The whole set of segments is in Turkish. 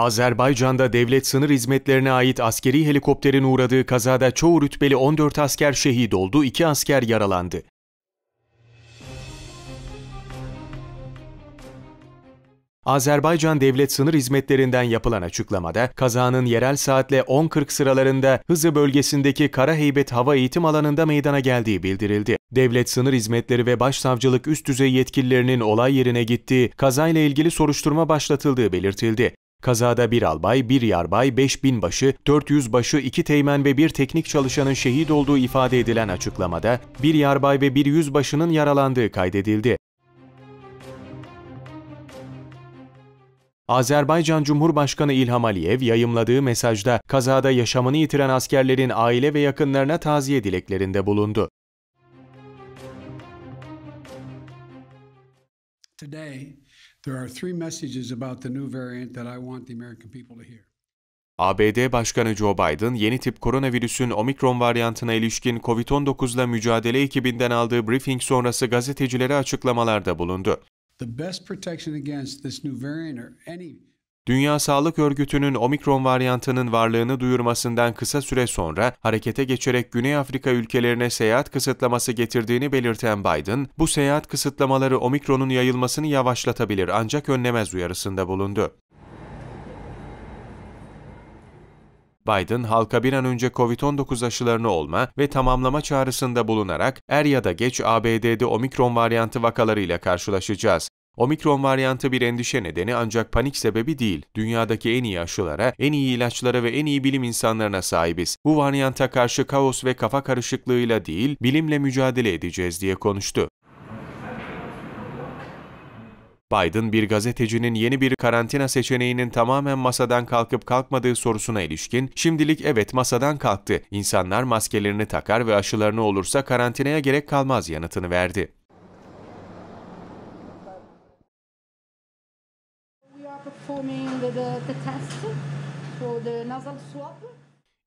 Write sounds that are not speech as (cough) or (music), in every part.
Azerbaycan'da devlet sınır hizmetlerine ait askeri helikopterin uğradığı kazada çoğu rütbeli 14 asker şehit oldu, 2 asker yaralandı. Azerbaycan Devlet Sınır Hizmetlerinden yapılan açıklamada, kazanın yerel saatle 10.40 sıralarında Hızı bölgesindeki Karaheybet Hava Eğitim Alanı'nda meydana geldiği bildirildi. Devlet Sınır Hizmetleri ve Başsavcılık üst düzey yetkililerinin olay yerine gittiği, kazayla ilgili soruşturma başlatıldığı belirtildi. Kazada bir albay, bir yarbay, beş binbaşı, 400başı, iki teğmen ve bir teknik çalışanın şehit olduğu ifade edilen açıklamada bir yarbay ve bir yüzbaşının yaralandığı kaydedildi. Azerbaycan Cumhurbaşkanı İlham Aliyev yayımladığı mesajda kazada yaşamını yitiren askerlerin aile ve yakınlarına taziye dileklerinde bulundu. Today, ABD Başkanı Joe Biden, yeni tip koronavirüsün omikron varyantına ilişkin COVID-19'la mücadele ekibinden aldığı briefing sonrası gazetecilere açıklamalarda bulundu. The best protection against this new variant or any Dünya Sağlık Örgütü'nün omikron varyantının varlığını duyurmasından kısa süre sonra harekete geçerek Güney Afrika ülkelerine seyahat kısıtlaması getirdiğini belirten Biden, bu seyahat kısıtlamaları omikronun yayılmasını yavaşlatabilir ancak önlemez uyarısında bulundu. Biden halka bir an önce COVID-19 aşılarını olma ve tamamlama çağrısında bulunarak er ya da geç ABD'de omikron varyantı vakalarıyla karşılaşacağız. Omikron varyantı bir endişe nedeni ancak panik sebebi değil. Dünyadaki en iyi aşılara, en iyi ilaçlara ve en iyi bilim insanlarına sahibiz. Bu varyanta karşı kaos ve kafa karışıklığıyla değil, bilimle mücadele edeceğiz diye konuştu. Biden bir gazetecinin yeni bir karantina seçeneğinin tamamen masadan kalkıp kalkmadığı sorusuna ilişkin, şimdilik evet masadan kalktı, insanlar maskelerini takar ve aşılarını olursa karantinaya gerek kalmaz yanıtını verdi.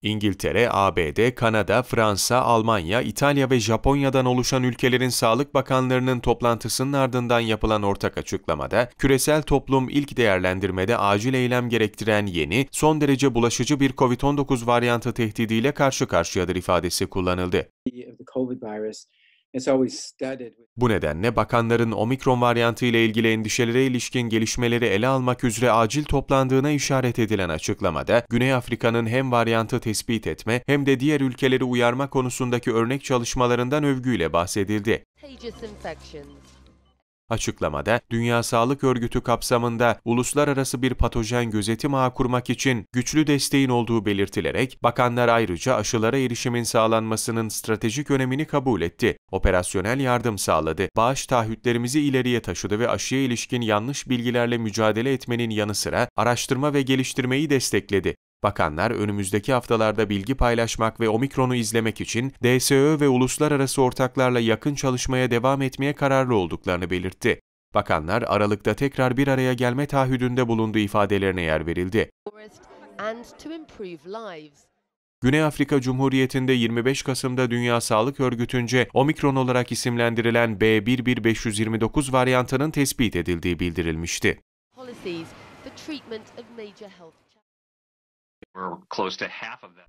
İngiltere, ABD, Kanada, Fransa, Almanya, İtalya ve Japonya'dan oluşan ülkelerin sağlık bakanlarının toplantısının ardından yapılan ortak açıklamada, küresel toplum ilk değerlendirmede acil eylem gerektiren yeni, son derece bulaşıcı bir COVID-19 varyantı tehdidiyle karşı karşıyadır ifadesi kullanıldı. Bu nedenle bakanların omikron varyantı ile ilgili endişelere ilişkin gelişmeleri ele almak üzere acil toplandığına işaret edilen açıklamada, Güney Afrika'nın hem varyantı tespit etme hem de diğer ülkeleri uyarma konusundaki örnek çalışmalarından övgüyle bahsedildi. Açıklamada, Dünya Sağlık Örgütü kapsamında uluslararası bir patojen gözetim ağı kurmak için güçlü desteğin olduğu belirtilerek, bakanlar ayrıca aşılara erişimin sağlanmasının stratejik önemini kabul etti. Operasyonel yardım sağladı, bağış taahhütlerimizi ileriye taşıdı ve aşıya ilişkin yanlış bilgilerle mücadele etmenin yanı sıra araştırma ve geliştirmeyi destekledi. Bakanlar önümüzdeki haftalarda bilgi paylaşmak ve Omikron'u izlemek için DSÖ ve uluslararası ortaklarla yakın çalışmaya devam etmeye kararlı olduklarını belirtti. Bakanlar Aralık'ta tekrar bir araya gelme taahhüdünde bulunduğu ifadelerine yer verildi. Güney Afrika Cumhuriyeti'nde 25 Kasım'da Dünya Sağlık Örgütü'nce omikron olarak isimlendirilen B11529 varyantının tespit edildiği bildirilmişti.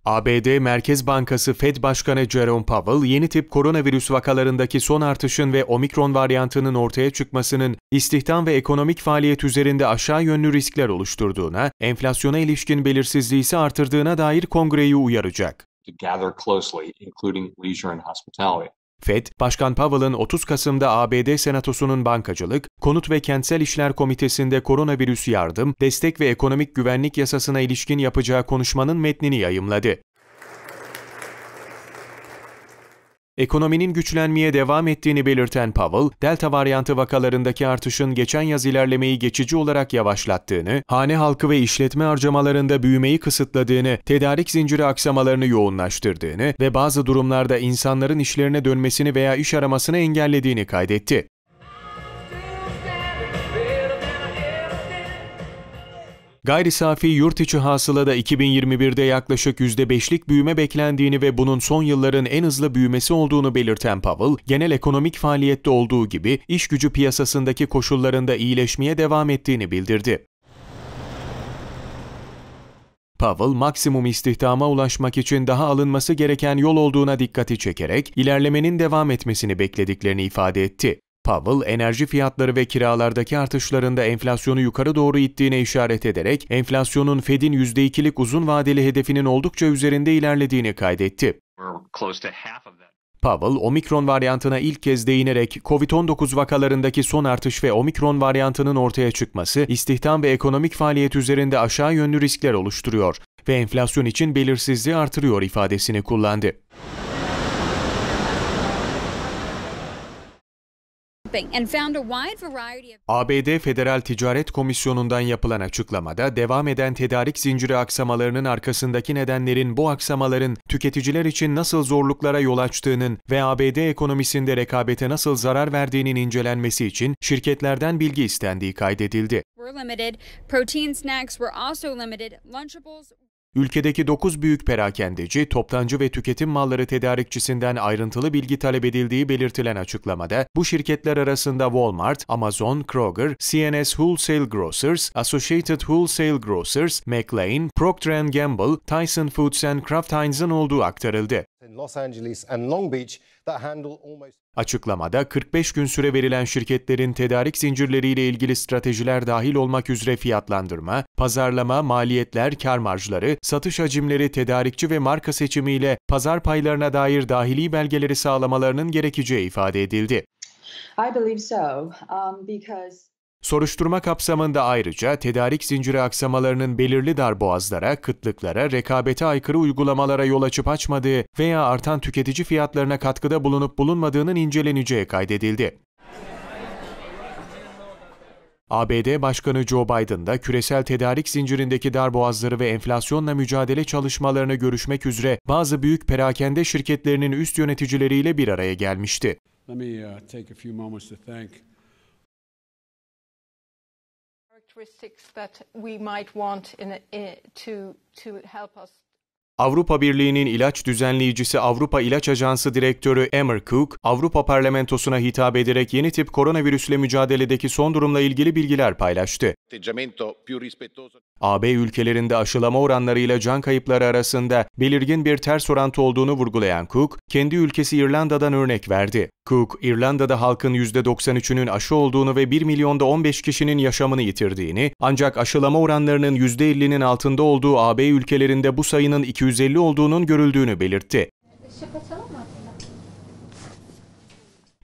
ABD Merkez Bankası Fed Başkanı Jerome Powell, yeni tip koronavirüs vakalarındaki son artışın ve omikron varyantının ortaya çıkmasının istihdam ve ekonomik faaliyet üzerinde aşağı yönlü riskler oluşturduğuna, enflasyona ilişkin belirsizliği ise artırdığına dair kongreyi uyaracak. FED, Başkan Powell'ın 30 Kasım'da ABD Senatosu'nun Bankacılık, Konut ve Kentsel İşler Komitesi'nde koronavirüs yardım, destek ve ekonomik güvenlik yasasına ilişkin yapacağı konuşmanın metnini yayımladı. Ekonominin güçlenmeye devam ettiğini belirten Powell, delta varyantı vakalarındaki artışın geçen yaz ilerlemeyi geçici olarak yavaşlattığını, hane halkı ve işletme harcamalarında büyümeyi kısıtladığını, tedarik zinciri aksamalarını yoğunlaştırdığını ve bazı durumlarda insanların işlerine dönmesini veya iş aramasını engellediğini kaydetti. Gayri safi yurt içi hasılada 2021'de yaklaşık %5'lik büyüme beklendiğini ve bunun son yılların en hızlı büyümesi olduğunu belirten Powell, genel ekonomik faaliyette olduğu gibi iş gücü piyasasındaki koşullarında iyileşmeye devam ettiğini bildirdi. Powell, maksimum istihdama ulaşmak için daha alınması gereken yol olduğuna dikkati çekerek ilerlemenin devam etmesini beklediklerini ifade etti. Powell, enerji fiyatları ve kiralardaki artışlarında enflasyonu yukarı doğru ittiğine işaret ederek enflasyonun Fed'in %2'lik uzun vadeli hedefinin oldukça üzerinde ilerlediğini kaydetti. Powell, omikron varyantına ilk kez değinerek COVID-19 vakalarındaki son artış ve omikron varyantının ortaya çıkması istihdam ve ekonomik faaliyet üzerinde aşağı yönlü riskler oluşturuyor ve enflasyon için belirsizliği artırıyor ifadesini kullandı. ABD Federal Ticaret Komisyonu'ndan yapılan açıklamada devam eden tedarik zinciri aksamalarının arkasındaki nedenlerin bu aksamaların tüketiciler için nasıl zorluklara yol açtığının ve ABD ekonomisinde rekabete nasıl zarar verdiğinin incelenmesi için şirketlerden bilgi istendiği kaydedildi. Ülkedeki 9 büyük perakendeci, toptancı ve tüketim malları tedarikçisinden ayrıntılı bilgi talep edildiği belirtilen açıklamada, bu şirketler arasında Walmart, Amazon, Kroger, CNS Wholesale Grocers, Associated Wholesale Grocers, McLean, Procter Gamble, Tyson Foods and Kraft Heinz'ın olduğu aktarıldı. Açıklamada 45 gün süre verilen şirketlerin tedarik zincirleriyle ilgili stratejiler dahil olmak üzere fiyatlandırma, pazarlama, maliyetler, kar marjları, satış hacimleri, tedarikçi ve marka seçimiyle pazar paylarına dair dahili belgeleri sağlamalarının gerekeceği ifade edildi. I believe so, um, because Soruşturma kapsamında ayrıca tedarik zinciri aksamalarının belirli darboğazlara, kıtlıklara, rekabete aykırı uygulamalara yol açıp açmadığı veya artan tüketici fiyatlarına katkıda bulunup bulunmadığının inceleneceği kaydedildi. ABD Başkanı Joe Biden da küresel tedarik zincirindeki darboğazları ve enflasyonla mücadele çalışmalarını görüşmek üzere bazı büyük perakende şirketlerinin üst yöneticileriyle bir araya gelmişti. Let me, uh, take a few characteristics that we might want in a, in, to, to help us Avrupa Birliği'nin ilaç düzenleyicisi Avrupa İlaç Ajansı Direktörü Emmer Cook, Avrupa Parlamentosu'na hitap ederek yeni tip koronavirüsle mücadeledeki son durumla ilgili bilgiler paylaştı. AB ülkelerinde aşılama oranlarıyla can kayıpları arasında belirgin bir ters orantı olduğunu vurgulayan Cook, kendi ülkesi İrlanda'dan örnek verdi. Cook, İrlanda'da halkın %93'ünün aşı olduğunu ve 1 milyonda 15 kişinin yaşamını yitirdiğini, ancak aşılama oranlarının %50'nin altında olduğu AB ülkelerinde bu sayının 2 250 olduğunun görüldüğünü belirtti.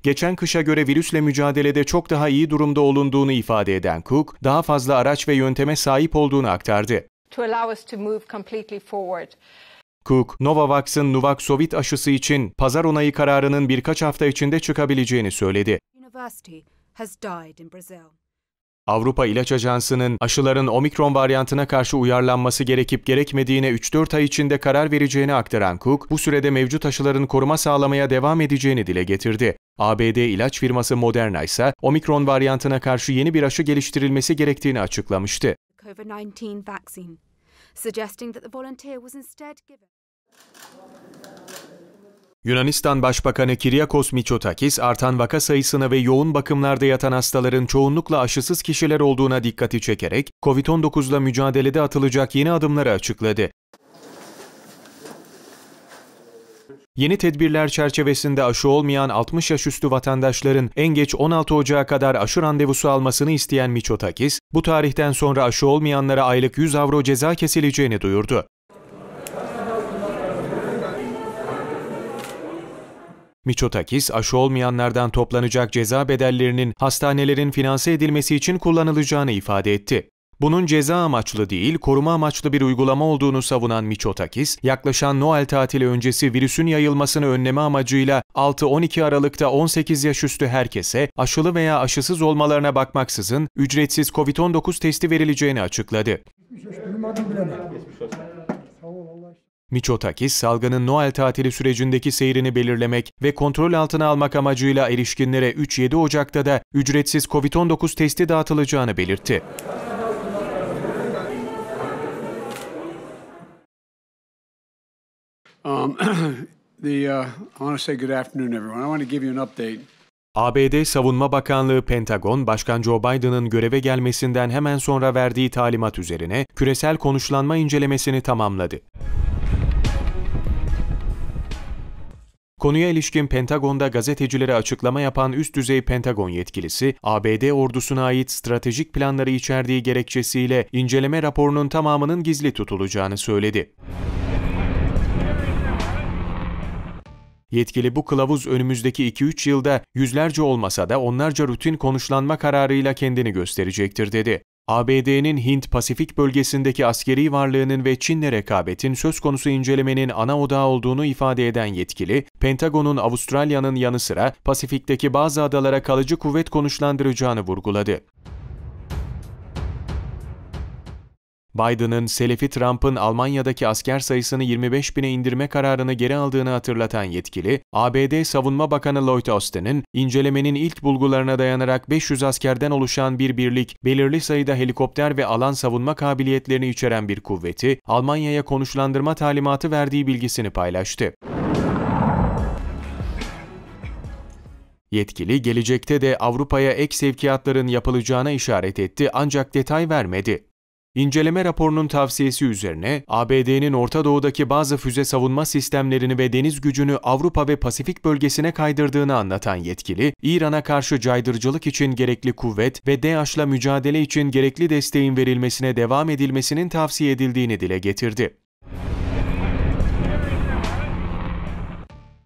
Geçen kışa göre virüsle mücadelede çok daha iyi durumda olunduğunu ifade eden Cook, daha fazla araç ve yönteme sahip olduğunu aktardı. Cook, Novavax'ın Nuvaxovid aşısı için pazar onayı kararının birkaç hafta içinde çıkabileceğini söyledi. Avrupa İlaç Ajansı'nın aşıların omikron varyantına karşı uyarlanması gerekip gerekmediğine 3-4 ay içinde karar vereceğini aktaran Cook, bu sürede mevcut aşıların koruma sağlamaya devam edeceğini dile getirdi. ABD ilaç firması Moderna ise omikron varyantına karşı yeni bir aşı geliştirilmesi gerektiğini açıklamıştı. COVID-19 vaccine, suggesting that the volunteer was instead given... Yunanistan Başbakanı Kiryakos Mitsotakis, artan vaka sayısına ve yoğun bakımlarda yatan hastaların çoğunlukla aşısız kişiler olduğuna dikkati çekerek, COVID-19'la mücadelede atılacak yeni adımları açıkladı. Yeni tedbirler çerçevesinde aşı olmayan 60 yaş üstü vatandaşların en geç 16 Ocağı kadar aşı randevusu almasını isteyen Mitsotakis, bu tarihten sonra aşı olmayanlara aylık 100 avro ceza kesileceğini duyurdu. Miçotakis, aşı olmayanlardan toplanacak ceza bedellerinin hastanelerin finanse edilmesi için kullanılacağını ifade etti. Bunun ceza amaçlı değil, koruma amaçlı bir uygulama olduğunu savunan Miçotakis, yaklaşan Noel tatili öncesi virüsün yayılmasını önleme amacıyla 6-12 Aralık'ta 18 yaş üstü herkese aşılı veya aşısız olmalarına bakmaksızın ücretsiz COVID-19 testi verileceğini açıkladı. Geçmiş olsun. Miçotakis, salgının Noel tatili sürecindeki seyrini belirlemek ve kontrol altına almak amacıyla erişkinlere 3-7 Ocak'ta da ücretsiz COVID-19 testi dağıtılacağını belirtti. Um, (clears throat) the, uh, I want to say good afternoon everyone. I want to give you an update. ABD Savunma Bakanlığı Pentagon, Başkan Joe Biden'ın göreve gelmesinden hemen sonra verdiği talimat üzerine küresel konuşlanma incelemesini tamamladı. Konuya ilişkin Pentagon'da gazetecilere açıklama yapan üst düzey Pentagon yetkilisi, ABD ordusuna ait stratejik planları içerdiği gerekçesiyle inceleme raporunun tamamının gizli tutulacağını söyledi. Yetkili bu kılavuz önümüzdeki 2-3 yılda yüzlerce olmasa da onlarca rutin konuşlanma kararıyla kendini gösterecektir dedi. ABD'nin Hint-Pasifik bölgesindeki askeri varlığının ve Çin'le rekabetin söz konusu incelemenin ana odağı olduğunu ifade eden yetkili, Pentagon'un Avustralya'nın yanı sıra Pasifik'teki bazı adalara kalıcı kuvvet konuşlandıracağını vurguladı. Biden'ın Selefi Trump'ın Almanya'daki asker sayısını 25 bine indirme kararını geri aldığını hatırlatan yetkili, ABD Savunma Bakanı Lloyd Austin'in incelemenin ilk bulgularına dayanarak 500 askerden oluşan bir birlik, belirli sayıda helikopter ve alan savunma kabiliyetlerini içeren bir kuvveti, Almanya'ya konuşlandırma talimatı verdiği bilgisini paylaştı. Yetkili gelecekte de Avrupa'ya ek sevkiyatların yapılacağına işaret etti ancak detay vermedi. İnceleme raporunun tavsiyesi üzerine ABD'nin Orta Doğu'daki bazı füze savunma sistemlerini ve deniz gücünü Avrupa ve Pasifik bölgesine kaydırdığını anlatan yetkili, İran'a karşı caydırıcılık için gerekli kuvvet ve DAEŞ'la mücadele için gerekli desteğin verilmesine devam edilmesinin tavsiye edildiğini dile getirdi.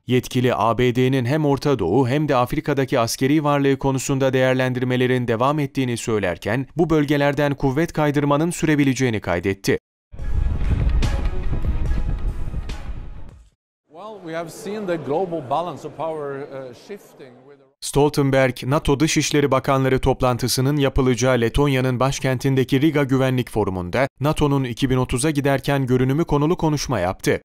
yetkili ABD'nin hem Orta Doğu hem de Afrika'daki askeri varlığı konusunda değerlendirmelerin devam ettiğini söylerken bu bölgelerden kuvvet kaydırmanın sürebileceğini kaydetti. Uh, Stoltenberg, NATO Dışişleri Bakanları toplantısının yapılacağı Letonya'nın başkentindeki Riga Güvenlik Forumu'nda NATO'nun 2030'a giderken görünümü konulu konuşma yaptı.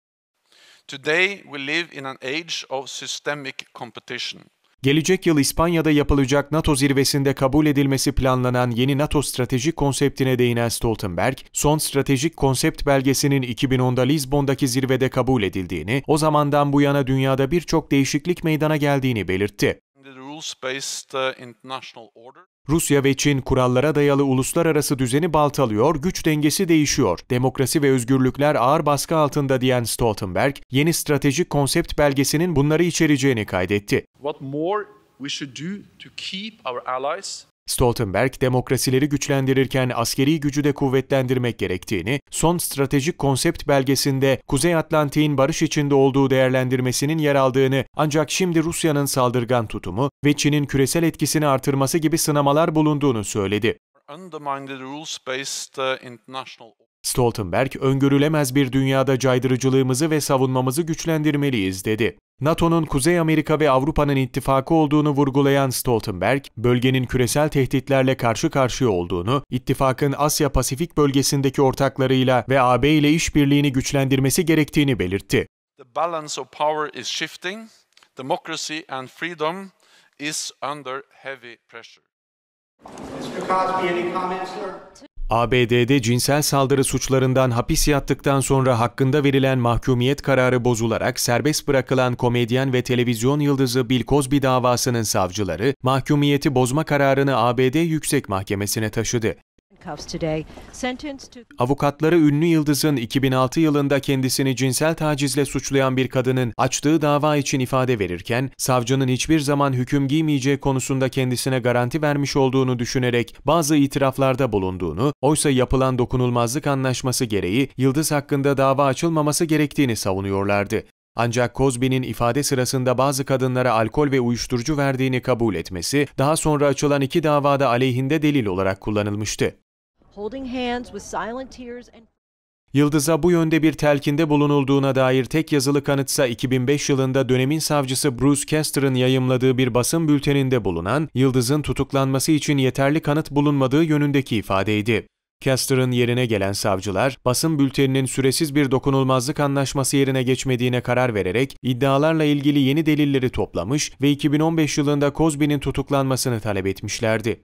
Today we live in an age of systemic competition. Gelecek yıl İspanya'da yapılacak NATO zirvesinde kabul edilmesi planlanan yeni NATO stratejik konseptine değinen Stoltenberg, son stratejik konsept belgesinin 2010'da Lisbon'daki zirvede kabul edildiğini, o zamandan bu yana dünyada birçok değişiklik meydana geldiğini belirtti. Uh, Rusya ve Çin kurallara dayalı uluslararası düzeni baltalıyor, güç dengesi değişiyor. Demokrasi ve özgürlükler ağır baskı altında diyen Stoltenberg, yeni stratejik konsept belgesinin bunları içereceğini kaydetti. What more we should do to keep our allies Stoltenberg, demokrasileri güçlendirirken askeri gücü de kuvvetlendirmek gerektiğini, son stratejik konsept belgesinde Kuzey Atlantik'in barış içinde olduğu değerlendirmesinin yer aldığını, ancak şimdi Rusya'nın saldırgan tutumu ve Çin'in küresel etkisini artırması gibi sınamalar bulunduğunu söyledi. Stoltenberg, öngörülemez bir dünyada caydırıcılığımızı ve savunmamızı güçlendirmeliyiz dedi. NATO'nun Kuzey Amerika ve Avrupa'nın ittifakı olduğunu vurgulayan Stoltenberg, bölgenin küresel tehditlerle karşı karşıya olduğunu, ittifakın Asya Pasifik bölgesindeki ortaklarıyla ve AB ile işbirliğini güçlendirmesi gerektiğini belirtti. The balance of power is shifting. Democracy and freedom is under heavy pressure. Mr. Cosby, any comments, sir? ABD'de cinsel saldırı suçlarından hapis yattıktan sonra hakkında verilen mahkumiyet kararı bozularak serbest bırakılan komedyen ve televizyon yıldızı Bill Cosby davasının savcıları, mahkumiyeti bozma kararını ABD Yüksek Mahkemesi'ne taşıdı. Avukatları ünlü Yıldız'ın 2006 yılında kendisini cinsel tacizle suçlayan bir kadının açtığı dava için ifade verirken, savcının hiçbir zaman hüküm giymeyeceği konusunda kendisine garanti vermiş olduğunu düşünerek bazı itiraflarda bulunduğunu, oysa yapılan dokunulmazlık anlaşması gereği Yıldız hakkında dava açılmaması gerektiğini savunuyorlardı. Ancak Cosby'nin ifade sırasında bazı kadınlara alkol ve uyuşturucu verdiğini kabul etmesi, daha sonra açılan iki davada aleyhinde delil olarak kullanılmıştı. Yıldız'a bu yönde bir telkinde bulunulduğuna dair tek yazılı kanıtsa 2005 yılında dönemin savcısı Bruce Caster'ın yayımladığı bir basın bülteninde bulunan Yıldız'ın tutuklanması için yeterli kanıt bulunmadığı yönündeki ifadeydi. Caster'ın yerine gelen savcılar, basın bülteninin süresiz bir dokunulmazlık anlaşması yerine geçmediğine karar vererek iddialarla ilgili yeni delilleri toplamış ve 2015 yılında Cosby'nin tutuklanmasını talep etmişlerdi.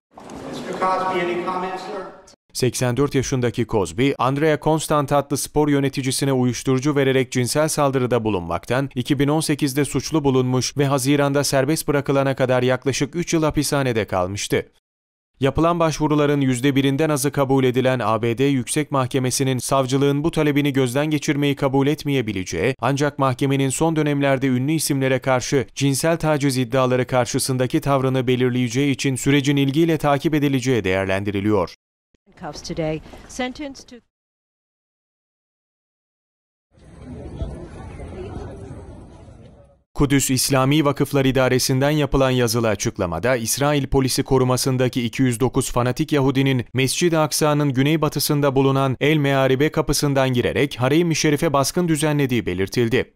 84 yaşındaki Cosby, Andrea Constant adlı spor yöneticisine uyuşturucu vererek cinsel saldırıda bulunmaktan 2018'de suçlu bulunmuş ve Haziran'da serbest bırakılana kadar yaklaşık 3 yıl hapishanede kalmıştı. Yapılan başvuruların %1'inden azı kabul edilen ABD Yüksek Mahkemesi'nin savcılığın bu talebini gözden geçirmeyi kabul etmeyebileceği, ancak mahkemenin son dönemlerde ünlü isimlere karşı cinsel taciz iddiaları karşısındaki tavrını belirleyeceği için sürecin ilgiyle takip edileceği değerlendiriliyor cuffs today, sentenced to. Kudüs İslami Vakıflar İdaresi'nden yapılan yazılı açıklamada İsrail polisi korumasındaki 209 fanatik Yahudinin Mescid-i Aksa'nın güneybatısında bulunan El Mearibe kapısından girerek Harem-i Şerif'e baskın düzenlediği belirtildi.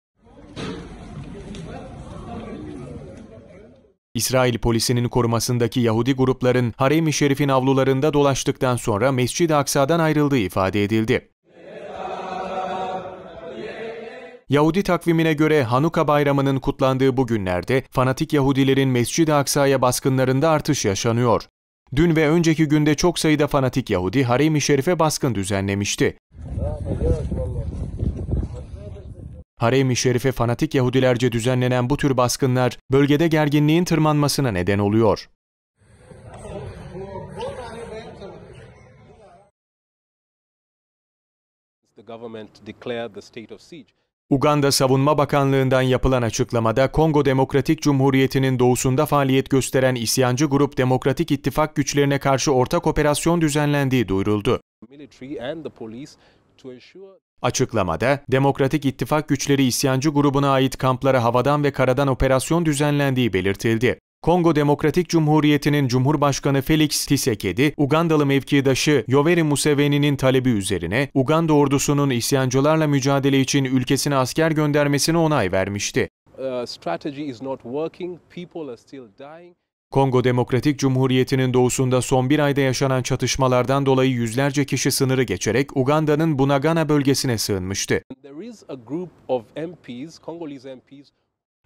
İsrail polisinin korumasındaki Yahudi grupların Harem-i Şerif'in avlularında dolaştıktan sonra Mescid-i Aksa'dan ayrıldığı ifade edildi. Yahudi takvimine göre Hanuka bayramının kutlandığı bu günlerde fanatik Yahudilerin Mescid-i Aksa'ya baskınlarında artış yaşanıyor. Dün ve önceki günde çok sayıda fanatik Yahudi Harem-i Şerif'e baskın düzenlemişti. Harem-i Şerif'e fanatik Yahudilerce düzenlenen bu tür baskınlar bölgede gerginliğin tırmanmasına neden oluyor. Uganda Savunma Bakanlığı'ndan yapılan açıklamada Kongo Demokratik Cumhuriyeti'nin doğusunda faaliyet gösteren isyancı grup Demokratik İttifak güçlerine karşı ortak operasyon düzenlendiği duyuruldu. Açıklamada, Demokratik İttifak güçleri isyancı grubuna ait kamplara havadan ve karadan operasyon düzenlendiği belirtildi. Kongo Demokratik Cumhuriyeti'nin Cumhurbaşkanı Felix Tshisekedi, Ugandalı mevkidaşı Yoweri Museveni'nin talebi üzerine Uganda ordusunun isyancılarla mücadele için ülkesine asker göndermesine onay vermişti. Uh, Kongo Demokratik Cumhuriyeti'nin doğusunda son bir ayda yaşanan çatışmalardan dolayı yüzlerce kişi sınırı geçerek Uganda'nın Bunagana bölgesine sığınmıştı.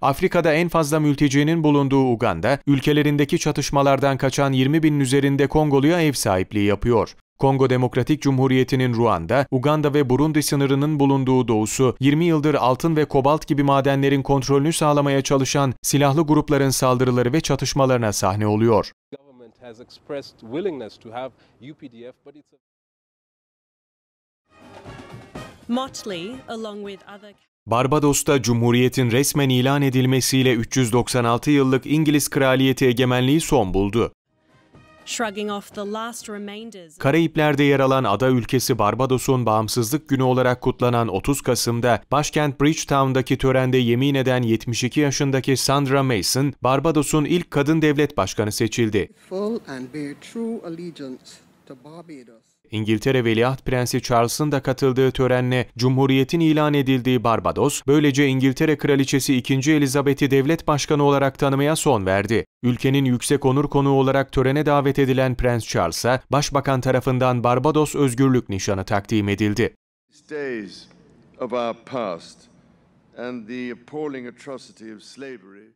Afrika'da en fazla mültecinin bulunduğu Uganda, ülkelerindeki çatışmalardan kaçan 20 binin üzerinde Kongoluya ev sahipliği yapıyor. Kongo Demokratik Cumhuriyeti'nin Ruanda, Uganda ve Burundi sınırının bulunduğu doğusu 20 yıldır altın ve kobalt gibi madenlerin kontrolünü sağlamaya çalışan silahlı grupların saldırıları ve çatışmalarına sahne oluyor. Motley, along with other... Barbados'ta Cumhuriyet'in resmen ilan edilmesiyle 396 yıllık İngiliz kraliyeti egemenliği son buldu. Karayipler'de yer alan ada ülkesi Barbados'un bağımsızlık günü olarak kutlanan 30 Kasım'da başkent Bridgetown'daki törende yemin eden 72 yaşındaki Sandra Mason, Barbados'un ilk kadın devlet başkanı seçildi. İngiltere Veliaht Prensi Charles'ın da katıldığı törenle Cumhuriyet'in ilan edildiği Barbados, böylece İngiltere Kraliçesi 2. Elizabeth'i devlet başkanı olarak tanımaya son verdi. Ülkenin yüksek onur konuğu olarak törene davet edilen Prens Charles'a, Başbakan tarafından Barbados Özgürlük Nişanı takdim edildi. and the appalling atrocity of slavery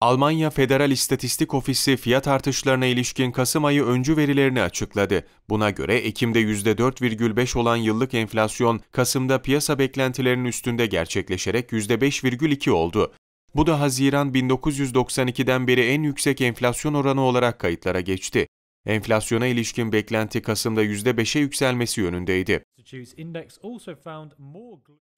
Almanya Federal İstatistik Ofisi fiyat artışlarına ilişkin Kasım ayı öncü verilerini açıkladı. Buna göre Ekim'de %4,5 olan yıllık enflasyon Kasım'da piyasa beklentilerinin üstünde gerçekleşerek %5,2 oldu. Bu da Haziran 1992'den beri en yüksek enflasyon oranı olarak kayıtlara geçti. Enflasyona ilişkin beklenti Kasım'da %5'e yükselmesi yönündeydi.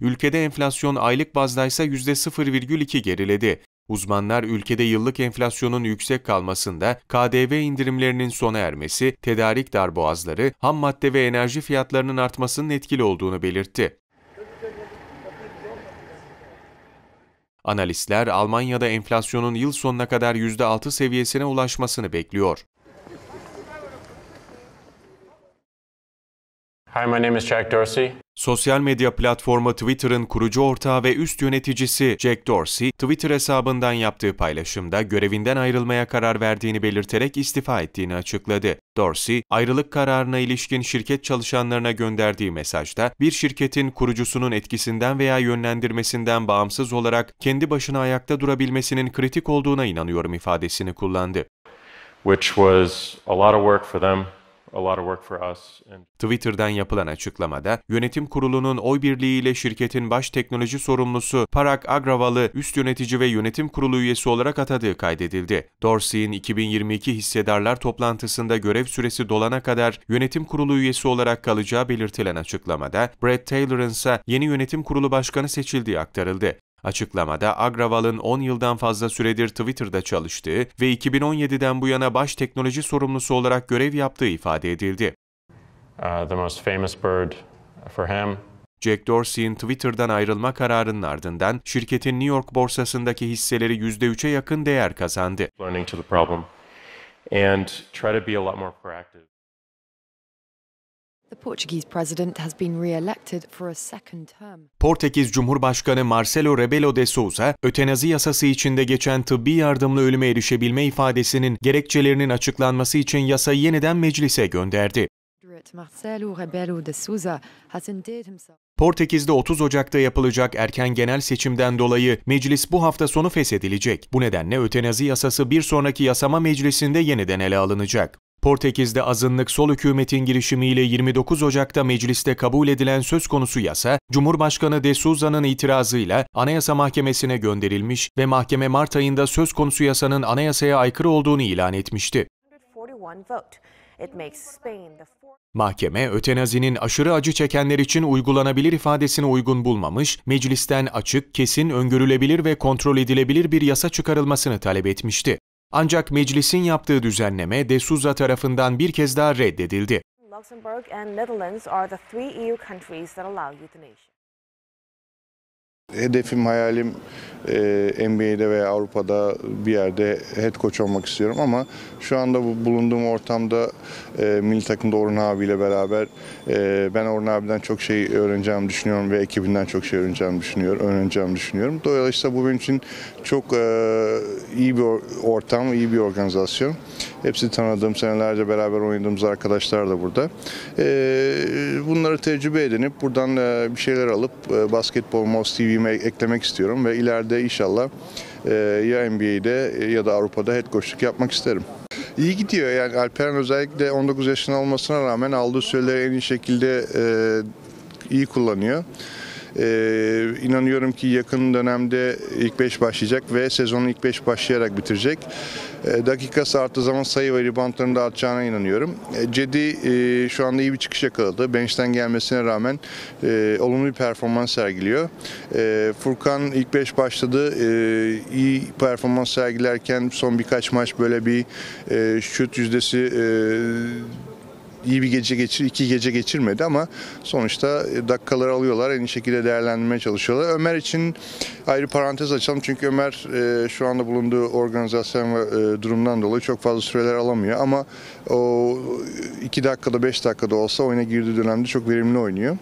Ülkede enflasyon aylık bazda bazdaysa %0,2 geriledi. Uzmanlar ülkede yıllık enflasyonun yüksek kalmasında KDV indirimlerinin sona ermesi, tedarik darboğazları, ham madde ve enerji fiyatlarının artmasının etkili olduğunu belirtti. Analistler Almanya'da enflasyonun yıl sonuna kadar %6 seviyesine ulaşmasını bekliyor. Hi, my name is Jack Dorsey. Sosyal medya platformu Twitter'ın kurucu ortağı ve üst yöneticisi Jack Dorsey, Twitter hesabından yaptığı paylaşımda görevinden ayrılmaya karar verdiğini belirterek istifa ettiğini açıkladı. Dorsey, ayrılık kararına ilişkin şirket çalışanlarına gönderdiği mesajda, bir şirketin kurucusunun etkisinden veya yönlendirmesinden bağımsız olarak kendi başına ayakta durabilmesinin kritik olduğuna inanıyorum ifadesini kullandı. Which was a lot of work for them. Twitter'dan yapılan açıklamada yönetim kurulunun oy birliğiyle şirketin baş teknoloji sorumlusu Parag Agrawalı üst yönetici ve yönetim kurulu üyesi olarak atadığı kaydedildi. Dorsey'in 2022 hissedarlar toplantısında görev süresi dolana kadar yönetim kurulu üyesi olarak kalacağı belirtilen açıklamada Brad Taylor'ın ise yeni yönetim kurulu başkanı seçildiği aktarıldı. Açıklamada Agraval'ın 10 yıldan fazla süredir Twitter'da çalıştığı ve 2017'den bu yana baş teknoloji sorumlusu olarak görev yaptığı ifade edildi. Uh, the most famous bird for him Jack Dorsey'in Twitter'dan ayrılma kararının ardından şirketin New York borsasındaki hisseleri %3'e yakın değer kazandı. Portekiz Cumhurbaşkanı Marcelo Rebelo de Sousa, ötenazi yasası içinde geçen tıbbi yardımlı ölüme erişebilme ifadesinin gerekçelerinin açıklanması için yasayı yeniden meclise gönderdi. Portekiz'de 30 Ocak'ta yapılacak erken genel seçimden dolayı meclis bu hafta sonu feshedilecek. Bu nedenle ötenazi yasası bir sonraki yasama meclisinde yeniden ele alınacak. Portekiz'de azınlık sol hükümetin girişimiyle 29 Ocak'ta mecliste kabul edilen söz konusu yasa, Cumhurbaşkanı De Souza'nın itirazıyla Anayasa Mahkemesi'ne gönderilmiş ve mahkeme Mart ayında söz konusu yasanın anayasaya aykırı olduğunu ilan etmişti. Mahkeme, ötenazinin aşırı acı çekenler için uygulanabilir ifadesini uygun bulmamış, meclisten açık, kesin, öngörülebilir ve kontrol edilebilir bir yasa çıkarılmasını talep etmişti. Ancak meclisin yaptığı düzenleme De Souza tarafından bir kez daha reddedildi. Luxembourg and Netherlands are the three EU countries that allow euthanasia. Hedefim, hayalim e, NBA'de veya Avrupa'da bir yerde head coach olmak istiyorum ama şu anda bu bulunduğum ortamda e, milli takımda Orhun abiyle beraber e, ben Orhun abiden çok şey öğreneceğimi düşünüyorum ve ekibinden çok şey öğreneceğimi düşünüyorum. Öğreneceğimi düşünüyorum. Dolayısıyla bu benim için çok iyi bir ortam, iyi bir organizasyon. Hepsi tanıdığım, senelerce beraber oynadığımız arkadaşlar da burada. Ee, bunları tecrübe edinip buradan e, bir şeyler alıp e, Basketbol Most TV'me eklemek istiyorum ve ileride inşallah e, ya NBA'de ya da Avrupa'da head coachluk yapmak isterim. İyi gidiyor yani Alperen özellikle 19 yaşında olmasına rağmen aldığı süreleri en iyi şekilde iyi kullanıyor. Ee, inanıyorum ki yakın dönemde ilk 5 başlayacak ve sezonun ilk 5 başlayarak bitirecek. Ee, dakikası arttığı zaman sayı ve reboundların da artacağına inanıyorum. Ee, Cedi e, şu anda iyi bir çıkış yakaladı. Bench'ten gelmesine rağmen e, olumlu bir performans sergiliyor. Ee, Furkan ilk 5 başladı. Ee, iyi performans sergilerken son birkaç maç böyle bir e, şut yüzdesi e, iyi bir gece geçir, iki gece geçirmedi ama sonuçta e, dakikaları alıyorlar. En iyi şekilde değerlendirmeye çalışıyorlar. Ömer için ayrı parantez açalım. Çünkü Ömer e, şu anda bulunduğu organizasyon ve e, durumdan dolayı çok fazla süreler alamıyor. Ama o iki dakikada beş dakikada olsa oyuna girdiği dönemde çok verimli oynuyor.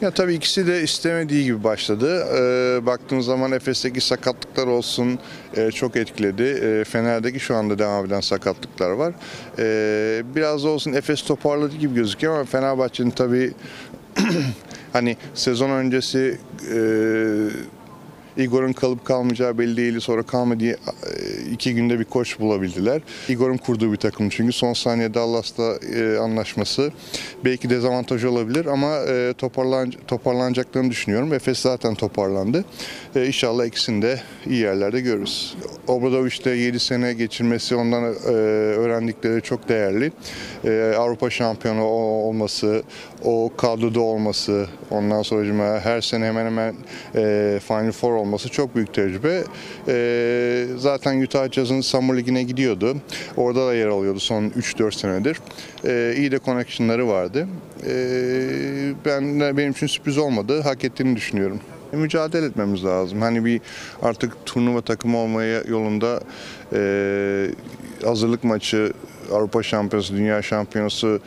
Ya tabii ikisi de istemediği gibi başladı. E, ee, baktığımız zaman Efes'teki sakatlıklar olsun e, çok etkiledi. E, Fener'deki şu anda devam eden sakatlıklar var. E, biraz da olsun Efes toparladı gibi gözüküyor ama Fenerbahçe'nin tabii (clears throat) hani sezon öncesi e, Igor'un kalıp kalmayacağı belli değil. Sonra kalma diye iki günde bir koç bulabildiler. Igor'un kurduğu bir takım çünkü son saniye Dallas'ta e, anlaşması belki dezavantaj olabilir ama e, toparlan, toparlanacaklarını düşünüyorum. Efes zaten toparlandı. E, inşallah ikisini de iyi yerlerde görürüz. Obradoviç'te 7 sene geçirmesi ondan e, öğrendikleri çok değerli. E, Avrupa şampiyonu olması, o kadroda olması, ondan sonra her sene hemen hemen e, Final Four olması çok büyük tecrübe. E, zaten Utah Jazz'ın Summer Ligi'ne gidiyordu. Orada da yer alıyordu son 3-4 senedir. E, iyi de connectionları vardı. E, ben benim için sürpriz olmadı. Hak ettiğini düşünüyorum. E, mücadele etmemiz lazım. Hani bir artık turnuva takımı olmaya yolunda e, hazırlık maçı, Avrupa Şampiyonası, Dünya Şampiyonası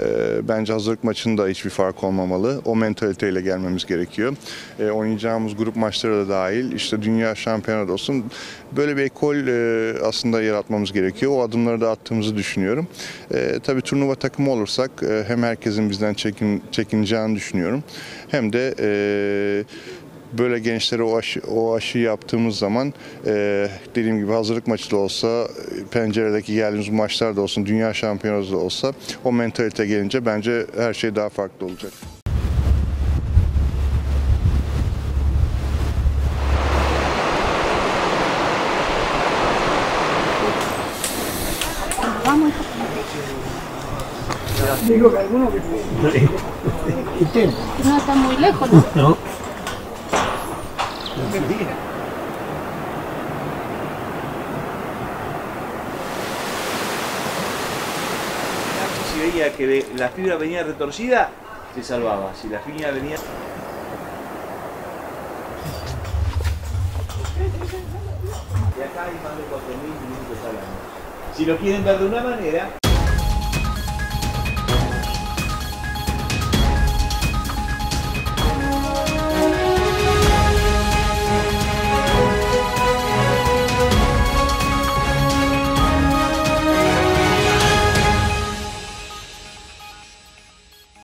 e, bence hazırlık maçında hiçbir fark olmamalı. O mentaliteyle gelmemiz gerekiyor. E, oynayacağımız grup maçları da dahil işte Dünya Şampiyonası olsun. Böyle bir ekol e, aslında yaratmamız gerekiyor. O adımları da attığımızı düşünüyorum. E, tabii turnuva takımı olursak e, hem herkesin bizden çekin, çekineceğini düşünüyorum. Hem de e, böyle gençlere o aşı, o aşı yaptığımız zaman e, dediğim gibi hazırlık maçı da olsa, penceredeki geldiğimiz maçlar da olsun, dünya şampiyonası da olsa o mentalite gelince bence her şey daha farklı olacak. Digo que alguno (laughs) que... No está muy lejos, ¿no? (laughs) No. si veía que la fibra venía retorcida, se salvaba. Si la fibra venía... Y acá hay más de 4.000 minutos al año. Si lo quieren ver de una manera...